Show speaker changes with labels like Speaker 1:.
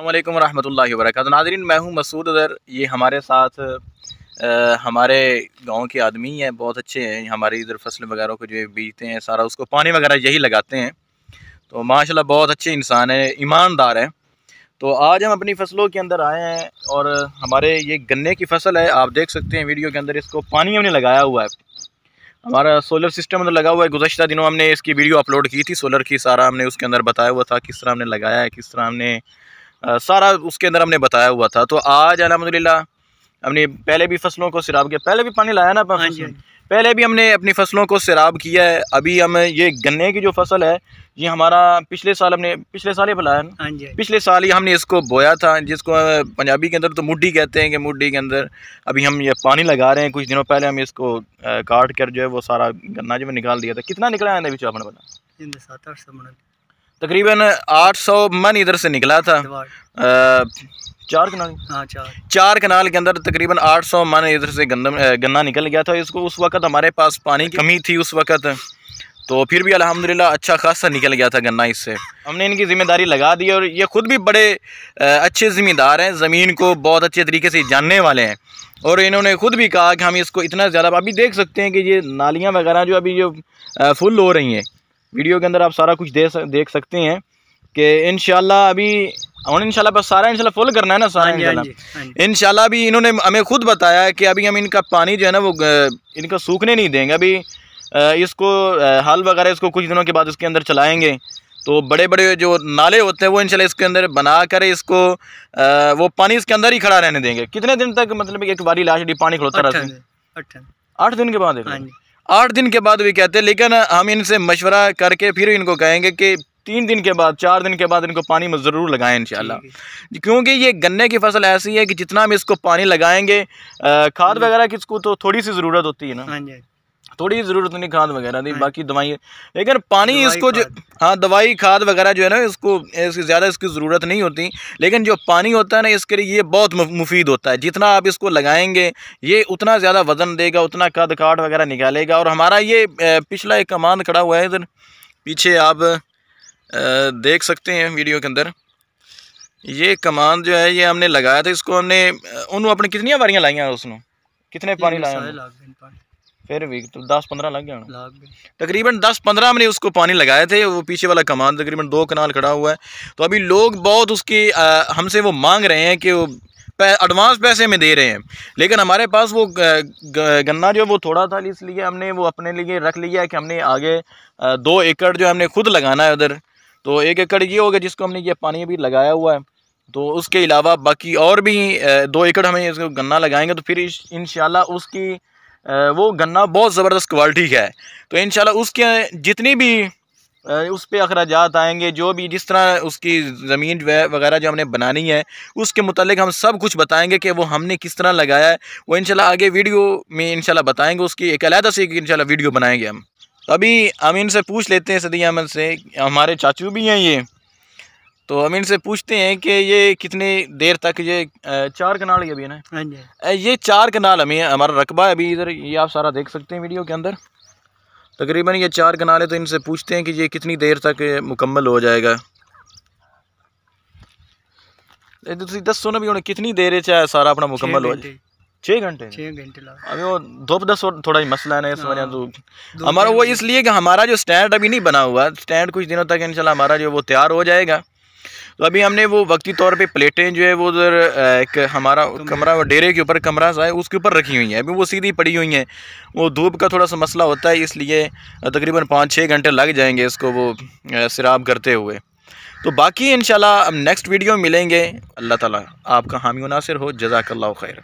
Speaker 1: अल्लाम वरहमल वर्क नाजरीन मैं हूँ मसूद अदर ये हमारे साथ आ, हमारे गांव के आदमी हैं बहुत अच्छे हैं हमारे इधर फसल वगैरह को जो बीजते हैं सारा उसको पानी वगैरह यही लगाते हैं तो माशाल्लाह बहुत अच्छे इंसान हैं ईमानदार हैं तो आज हम अपनी फसलों के अंदर आए हैं और हमारे ये गन्ने की फसल है आप देख सकते हैं वीडियो के अंदर इसको पानी हमने लगाया हुआ है हमारा सोलर सिस्टम अंदर लगा हुआ है गुजशत दिनों हमने इसकी वीडियो अपलोड की थी सोलर की सारा हमने उसके अंदर बताया हुआ था किस तरह हमने लगाया है किस तरह हमने सारा उसके अंदर हमने बताया हुआ था तो आज अलहमदिल्ला हमने पहले भी फसलों को सिराब किया पहले भी पानी लाया ना हाँ, हाँ पहले भी हमने अपनी फसलों को सिराब किया है अभी हम ये गन्ने की जो फसल है ये हमारा पिछले साल हमने पिछले साल ही बुलाया ना हाँ, हाँ जी पिछले साल ही हमने इसको बोया था जिसको पंजाबी के अंदर तो मुड्डी कहते हैं कि मुड्डी के अंदर अभी हम ये पानी लगा रहे हैं कुछ दिनों पहले हम इसको काट कर जो है वो सारा गन्ना जो निकाल दिया था कितना निकला है अभी जो आपने बना तकरीबन 800 मन इधर से निकला था चार कनाल हाँ चार चार कनाल के अंदर तकरीबन 800 मन इधर से गंदम गन्ना निकल गया था इसको उस वक्त हमारे पास पानी की कमी थी उस वक्त तो फिर भी अल्हम्दुलिल्लाह अच्छा खासा निकल गया था गन्ना इससे हमने इनकी ज़िम्मेदारी लगा दी और ये ख़ुद भी बड़े अच्छे ज़िम्मेदार हैं ज़मीन को बहुत अच्छे तरीके से जानने वाले हैं और इन्होंने ख़ुद भी कहा कि हम इसको इतना ज़्यादा अभी देख सकते हैं कि ये नालियाँ वगैरह जो अभी जो फुल हो रही हैं वीडियो के अंदर आप सारा कुछ दे सक, देख सकते हैं कि इन अभी और इनशाला बस सारा इनशाला फुल करना है ना सारा हाँ हाँ इनशाला हाँ इनशाला अभी इन्होंने हमें खुद बताया कि अभी हम इनका पानी जो है ना वो इनका सूखने नहीं देंगे अभी इसको हल वगैरह इसको कुछ दिनों के बाद इसके अंदर चलाएंगे तो बड़े बड़े जो नाले होते हैं वो इनशाला इसके अंदर बना कर इसको आ, वो पानी इसके अंदर ही खड़ा रहने देंगे कितने दिन तक मतलब एक बारी लाश डी पानी खड़ोता रहता है आठ दिन के बाद आठ दिन के बाद भी कहते हैं लेकिन हम इनसे मशवरा करके फिर इनको कहेंगे कि तीन दिन के बाद चार दिन के बाद इनको पानी में ज़रूर लगाएं इंशाल्लाह क्योंकि ये गन्ने की फसल ऐसी है कि जितना हम इसको पानी लगाएंगे खाद हम्म। वगैरह की इसको तो थोड़ी सी ज़रूरत होती है ना हाँ हाँ थोड़ी ज़रूरत नहीं खाद वगैरह दी हाँ। बाकी दवाई लेकिन पानी इसको जो हाँ दवाई खाद वगैरह जो है ना इसको इसकी ज़्यादा इसकी ज़रूरत नहीं होती लेकिन जो पानी होता है ना इसके लिए ये बहुत मुफीद होता है जितना आप इसको लगाएंगे ये उतना ज़्यादा वज़न देगा उतना कद काट वगैरह निकालेगा और हमारा ये पिछला एक कमान खड़ा हुआ है इधर पीछे आप देख सकते हैं वीडियो के अंदर ये कमान जो है ये हमने लगाया था इसको हमने उन्होंने अपनी कितनी बारियाँ लाइया हैं उसने कितने पानी लाया फिर भी तो दस पंद्रह लग गया तकरीबन दस पंद्रह हमने उसको पानी लगाए थे वो पीछे वाला कमान तकरीबन दो कनाल खड़ा हुआ है तो अभी लोग बहुत उसकी हमसे वो मांग रहे हैं कि वो एडवांस पैसे में दे रहे हैं लेकिन हमारे पास वो गन्ना जो वो थोड़ा था इसलिए हमने वो अपने लिए रख लिया कि हमने आगे दो एकड़ जो हमने खुद लगाना है उधर तो एक एकड़ ये होगा जिसको हमने ये पानी अभी लगाया हुआ है तो उसके अलावा बाकी और भी दो एकड़ हमें इसको गन्ना लगाएंगे तो फिर इन उसकी वो गन्ना बहुत ज़बरदस्त क्वालिटी का है तो इन उसके जितनी भी उस पर अखराज आएंगे जो भी जिस तरह उसकी ज़मीन वगैरह जो हमने बनानी है उसके मतलब हम सब कुछ बताएंगे कि वो हमने किस तरह लगाया है वो इनशाला आगे वीडियो में इनशाला बताएंगे उसकी एक अलहदा से इंशाल्लाह वीडियो बनाएंगे हम तो अभी हम इनसे पूछ लेते हैं सदी अहमद से हमारे चाचू भी हैं ये तो हम इनसे पूछते हैं कि ये कितनी देर तक ये चार कनाल ही अभी ना हाँ ये चार कनाल हमें हमारा रकबा है अभी इधर ये आप सारा देख सकते हैं वीडियो के अंदर तकरीबन ये चार कनाल है तो इनसे पूछते हैं कि ये कितनी देर तक मुकम्मल हो जाएगा तो दसो ना भी ਵੀ ਹੁਣ ਕਿੰਨੀ ਦੇਰ सारा अपना मुकम्मल हो जाए छे घंटे अभी वो धुप दस और थोड़ा ही मसला है ना इस तो हमारा वो इसलिए कि हमारा जो स्टैंड अभी नहीं बना हुआ स्टैंड कुछ दिनों तक इंशाल्लाह हमारा जो वो तैयार हो जाएगा तो अभी हमने वो वक्ती तौर पे प्लेटें जो है वो उधर एक हमारा कमरा डेरे के ऊपर कमरा सा है उसके ऊपर रखी हुई हैं अभी वो सीधी पड़ी हुई हैं वो धूप का थोड़ा सा मसला होता है इसलिए तकरीबन पाँच छः घंटे लग जाएंगे इसको वो शराब करते हुए तो बाकी इन हम नेक्स्ट वीडियो मिलेंगे अल्लाह ताली आपका हामी मुनासर हो जजाकल्ला खैर